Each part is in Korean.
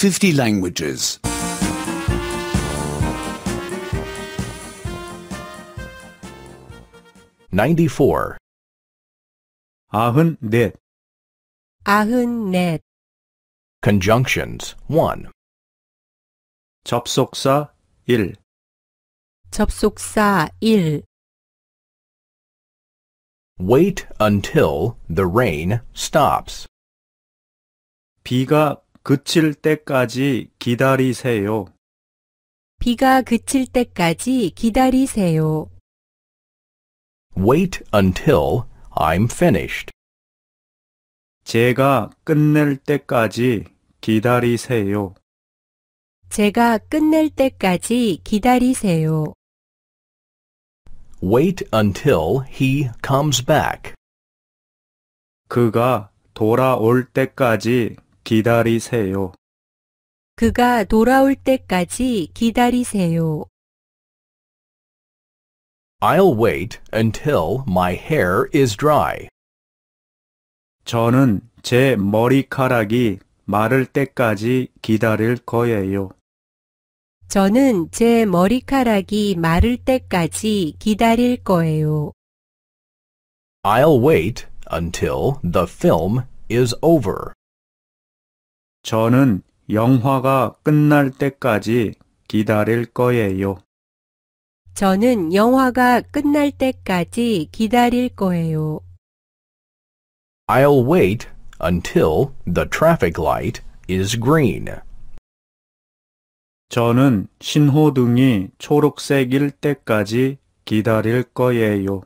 50 languages. Ninety-four. Ahun 아흔넷. Conjunctions 1. 접속사 1. 접속사 1. Wait until the rain stops. 비가 그칠 때까지 기다리세요. 비가 그칠 때까지 기다리세요. Wait until I'm finished. 제가 끝낼 때까지 기다리세요. 제가 끝낼 때까지 기다리세요. Wait until he comes back. 그가 돌아올 때까지 기다리세요. 그가 돌아올 때까지 기다리세요. I'll wait until my hair is dry. 저는 제 머리카락이 마를 때까지 기다릴 거예요. 저는 제 머리카락이 마를 때까지 기다릴 거예요. I'll wait until the film is over. 저는 영화가 끝날 때까지 기다릴 거예요. 저는 영화가 끝날 때까지 기다릴 거예요. I'll wait until the traffic light is green. 저는 신호등이 초록색일 때까지 기다릴 거예요.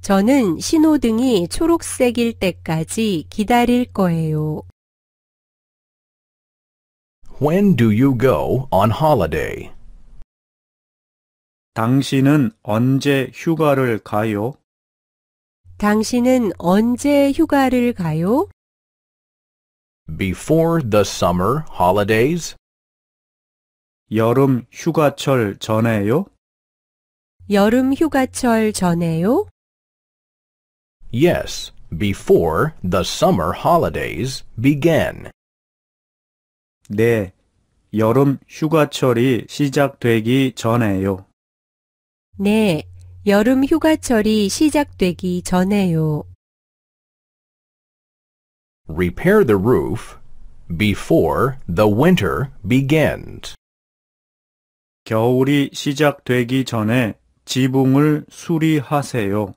저는 신호등이 초록색일 때까지 기다릴 거예요. When do you go on holiday? 당신은 언제 휴가를 가요? 당신은 언제 휴가를 가요? Before the summer holidays? 여름 휴가철 전에요? 여름 휴가철 전에요? Yes, before the summer holidays begin. 네, 여름 휴가철이 시작되기 전에요. 네, 여름 휴가철이 시작되기 전에요. Repair the roof before the winter begins. 겨울이 시작되기 전에 지붕을 수리하세요.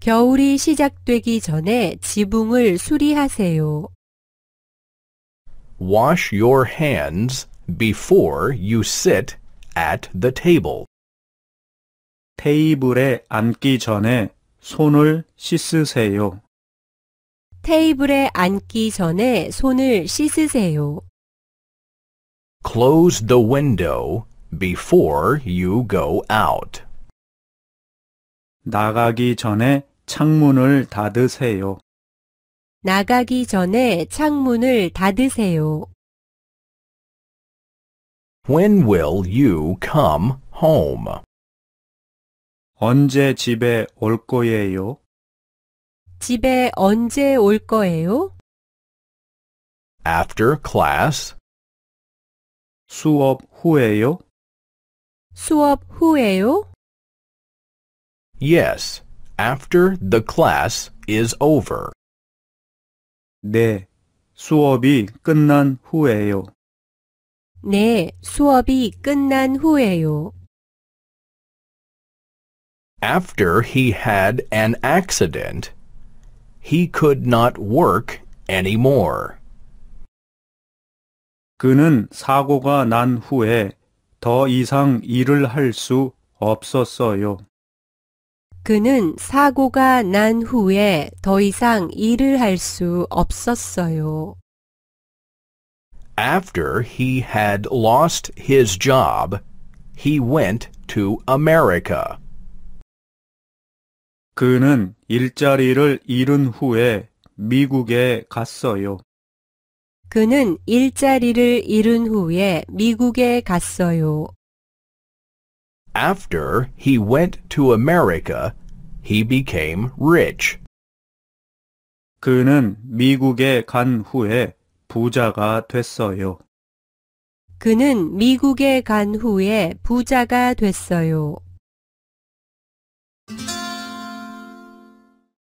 겨울이 시작되기 전에 지붕을 수리하세요. Wash your hands before you sit at the table. 테이블에 앉기 전에 손을 씻으세요. 테이블에 앉기 전에 손을 씻으세요. Close the window before you go out. 나가기 전에 창문을 닫으세요. 나가기 전에 창문을 닫으세요. When will you come home? 언제 집에 올 거예요? 집에 언제 올 거예요? After class? 수업 후에요? 수업 후에요? Yes, after the class is over. 네, 수업이 끝난 후에요. 네, 수업이 끝난 후에요. After he had an accident, he could not work anymore. 그는 사고가 난 후에 더 이상 일을 할 수 없었어요. 그는 사고가 난 후에 더 이상 일을 할 수 없었어요. After he had lost his job, he went to America. 그는 일자리를 잃은 후에 미국에 갔어요. 그는 일자리를 잃은 후에 미국에 갔어요. after he went to America, he became rich. 그는 미국에 간 후에 부자가 됐어요. 그는 미국에 간 후에 부자가 됐어요.